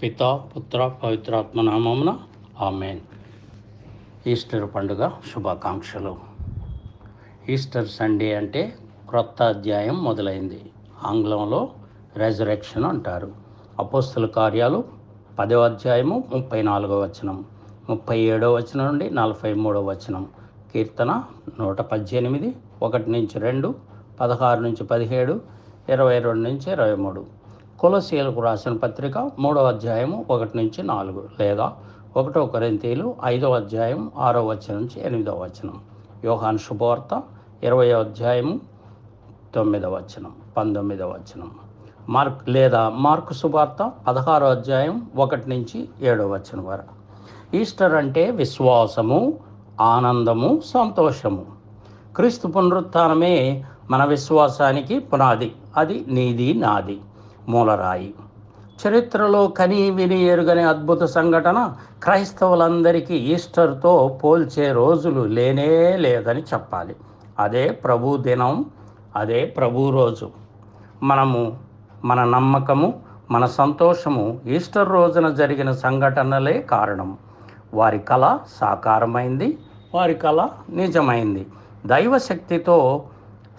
పిత పుత్ర పవిత్రాత్మ నామమున ఆమెన్ ఈస్టర్ పండుగ శుభాకాంక్షలు ఈస్టర్ సండే అంటే క్రొత్త అధ్యాయం మొదలైంది ఆంగ్లంలో రెజరెక్షన్ అంటారు అపోస్తుల కార్యాలు పదవ అధ్యాయము ముప్పై నాలుగవ వచనం ముప్పై ఏడవ వచనం నుండి నలభై మూడవ వచనం కీర్తన నూట పద్దెనిమిది ఒకటి నుంచి రెండు పదహారు నుంచి పదిహేడు ఇరవై రెండు నుంచి ఇరవై మూడు కులశీలకు రాసిన పత్రిక మూడవ అధ్యాయము ఒకటి నుంచి నాలుగు లేదా ఒకటో కొరింతీలు ఐదవ అధ్యాయం ఆరో వచనం నుంచి ఎనిమిదవ వచనం యోహాన్ శుభవార్త ఇరవయో అధ్యాయము తొమ్మిదవ వచనం పంతొమ్మిదవ వచనం మార్క్ లేదా మార్కు శుభార్త పదహారో అధ్యాయం ఒకటి నుంచి ఏడో వచనం వరకు ఈస్టర్ అంటే విశ్వాసము ఆనందము సంతోషము క్రీస్తు పునరుత్నమే మన విశ్వాసానికి పునాది అది నీది నాది మూలరాయి చరిత్రలో కనీ విని ఎరుగని అద్భుత సంఘటన క్రైస్తవులందరికీ ఈస్టర్తో పోల్చే రోజులు లేనే లేదని చెప్పాలి అదే ప్రభు దినం అదే ప్రభు రోజు మనము మన నమ్మకము మన సంతోషము ఈస్టర్ రోజున జరిగిన సంఘటనలే కారణం వారి కళ సాకారమైంది వారి కళ నిజమైంది దైవశక్తితో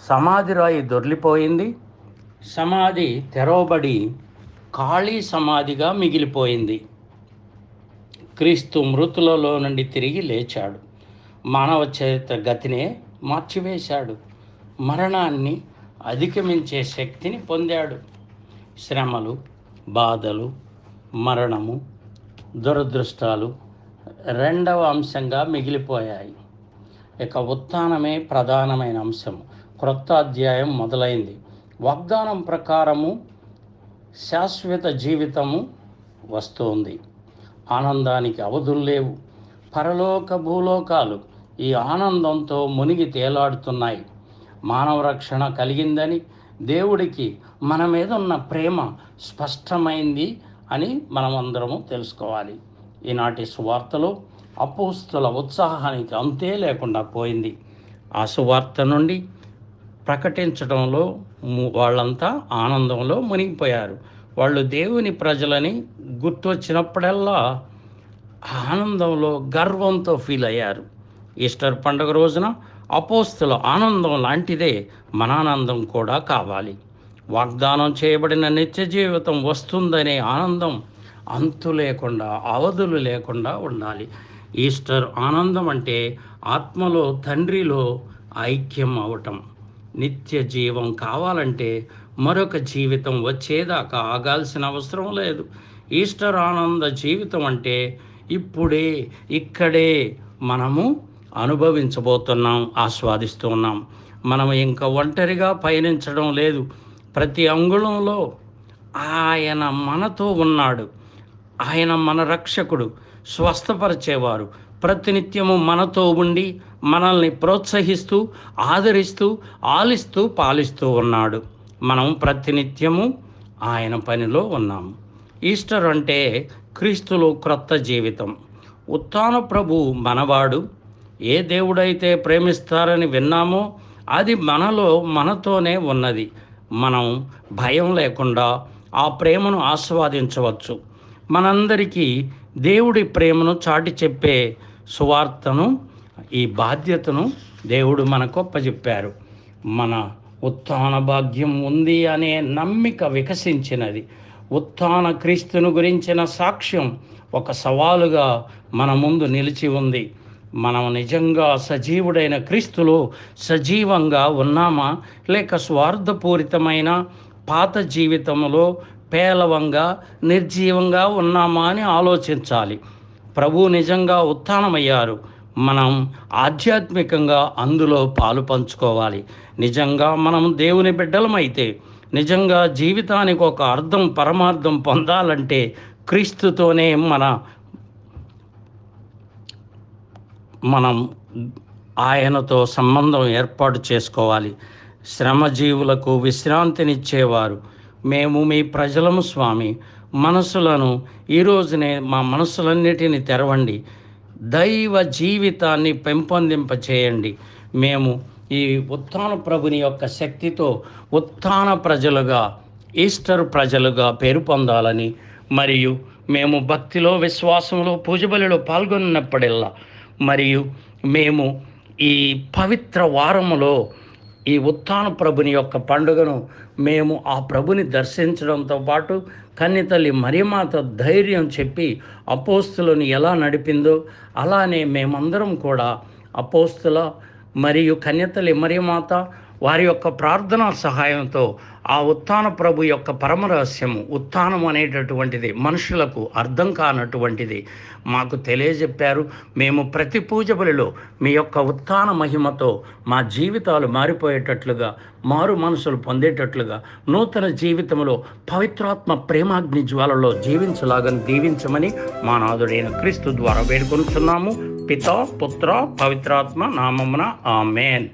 సమాధిరాయి దొర్లిపోయింది సమాధి తెరవబడి ఖాళీ సమాధిగా మిగిలిపోయింది క్రీస్తు మృతులలో నుండి తిరిగి లేచాడు మానవ చరిత్ర గతినే మార్చివేశాడు మరణాన్ని అధిగమించే శక్తిని పొందాడు శ్రమలు బాధలు మరణము దురదృష్టాలు రెండవ అంశంగా మిగిలిపోయాయి ఇక ఉత్థానమే ప్రధానమైన అంశం క్రొత్త అధ్యాయం మొదలైంది వాగ్దానం ప్రకారము శాశ్వత జీవితము వస్తోంది ఆనందానికి అవధులు లేవు పరలోక భూలోకాలు ఈ ఆనందంతో మునిగి తేలాడుతున్నాయి మానవ రక్షణ కలిగిందని దేవుడికి మన మీద ఉన్న ప్రేమ స్పష్టమైంది అని మనమందరము తెలుసుకోవాలి ఈనాటి సువార్తలో అపోస్తుల ఉత్సాహానికి అంతే లేకుండా పోయింది ఆ సువార్త నుండి ప్రకటించడంలో వాళ్ళంతా ఆనందంలో మునిగిపోయారు వాళ్ళు దేవుని ప్రజలని గుర్తొచ్చినప్పుడల్లా ఆనందంలో గర్వంతో ఫీల్ అయ్యారు ఈస్టర్ పండుగ రోజున అపోస్తుల ఆనందం లాంటిదే మనానందం కూడా కావాలి వాగ్దానం చేయబడిన నిత్య జీవితం వస్తుందనే ఆనందం అంతు లేకుండా అవధులు లేకుండా ఉండాలి ఈస్టర్ ఆనందం అంటే ఆత్మలో తండ్రిలో ఐక్యం అవటం నిత్య జీవం కావాలంటే మరొక జీవితం వచ్చేదాకా ఆగాల్సిన అవసరం లేదు ఈస్టర్ ఆనంద జీవితం అంటే ఇప్పుడే ఇక్కడే మనము అనుభవించబోతున్నాం ఆస్వాదిస్తున్నాం మనం ఇంకా ఒంటరిగా పయనించడం లేదు ప్రతి అంగుళంలో ఆయన మనతో ఉన్నాడు ఆయన మన రక్షకుడు స్వస్థపరిచేవారు ప్రతినిత్యము మనతో ఉండి మనల్ని ప్రోత్సహిస్తూ ఆదరిస్తూ ఆలిస్తూ పాలిస్తూ ఉన్నాడు మనం ప్రతినిత్యము ఆయన పనిలో ఉన్నాము ఈస్టర్ అంటే క్రీస్తులు క్రొత్త జీవితం ఉత్తాన ప్రభు మనవాడు ఏ దేవుడైతే ప్రేమిస్తారని విన్నామో అది మనలో మనతోనే ఉన్నది మనం భయం లేకుండా ఆ ప్రేమను ఆస్వాదించవచ్చు మనందరికీ దేవుడి ప్రేమను చాటి చెప్పే సువార్తను ఈ బాధ్యతను దేవుడు మనకు అప్పచెప్పారు మన ఉత్థాన భాగ్యం ఉంది అనే నమ్మిక వికసించినది ఉత్థాన క్రీస్తును గురించిన సాక్ష్యం ఒక సవాలుగా మన ముందు నిలిచి ఉంది మనం నిజంగా సజీవుడైన క్రీస్తులు సజీవంగా ఉన్నామా లేక స్వార్థపూరితమైన పాత జీవితంలో పేలవంగా నిర్జీవంగా ఉన్నామా అని ఆలోచించాలి ప్రభు నిజంగా ఉత్థానమయ్యారు మనం ఆధ్యాత్మికంగా అందులో పాలు పంచుకోవాలి నిజంగా మనం దేవుని బిడ్డలమైతే నిజంగా జీవితానికి ఒక అర్థం పరమార్థం పొందాలంటే క్రీస్తుతోనే మన మనం ఆయనతో సంబంధం ఏర్పాటు చేసుకోవాలి శ్రమజీవులకు విశ్రాంతినిచ్చేవారు మేము మీ ప్రజలము స్వామి మనసులను ఈరోజునే మా మనసులన్నిటిని తెరవండి దైవ జీవితాన్ని పెంపొందింపచేయండి మేము ఈ ఉత్థాన ప్రభుని యొక్క శక్తితో ఉత్థాన ప్రజలుగా ఈస్టర్ ప్రజలుగా పేరు పొందాలని మరియు మేము భక్తిలో విశ్వాసంలో పూజబలిలో పాల్గొన్నప్పుడల్లా మరియు మేము ఈ పవిత్ర వారములో ఈ ఉత్థాన ప్రభుని యొక్క పండుగను మేము ఆ ప్రభుని దర్శించడంతో పాటు కన్నితల్లి మరిమాత ధైర్యం చెప్పి అపోస్తులను ఎలా నడిపిందో అలానే మేమందరం కూడా అపోస్తుల మరియు కన్యతల్లి మరిమాత వారి యొక్క ప్రార్థన సహాయంతో ఆ ఉత్థాన ప్రభు యొక్క పరమ రహస్యము ఉత్థానం అనేటటువంటిది మనుషులకు అర్థం కానటువంటిది మాకు తెలియజెప్పారు మేము ప్రతి పూజ బలిలో మీ యొక్క ఉత్థాన మహిమతో మా జీవితాలు మారిపోయేటట్లుగా మారు మనసులు పొందేటట్లుగా నూతన జీవితంలో పవిత్రాత్మ ప్రేమాగ్ని జ్వాలలో జీవించలాగని దీవించమని మా నాదుడైన క్రీస్తు ద్వారా వేడుకొనుచున్నాము పిత పుత్ర పవిత్రాత్మ నామమున ఆమెన్